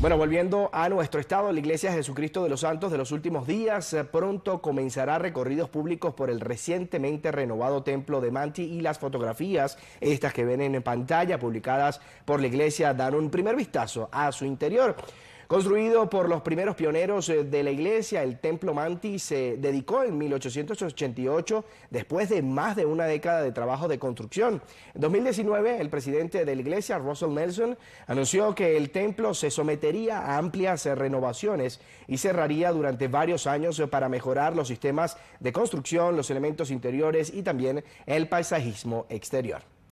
Bueno, volviendo a nuestro estado, la Iglesia de Jesucristo de los Santos de los últimos días eh, pronto comenzará recorridos públicos por el recientemente renovado templo de Manti y las fotografías, estas que ven en pantalla publicadas por la Iglesia, dan un primer vistazo a su interior. Construido por los primeros pioneros eh, de la iglesia, el templo Manti se dedicó en 1888 después de más de una década de trabajo de construcción. En 2019, el presidente de la iglesia, Russell Nelson, anunció que el templo se sometería a amplias renovaciones y cerraría durante varios años eh, para mejorar los sistemas de construcción, los elementos interiores y también el paisajismo exterior.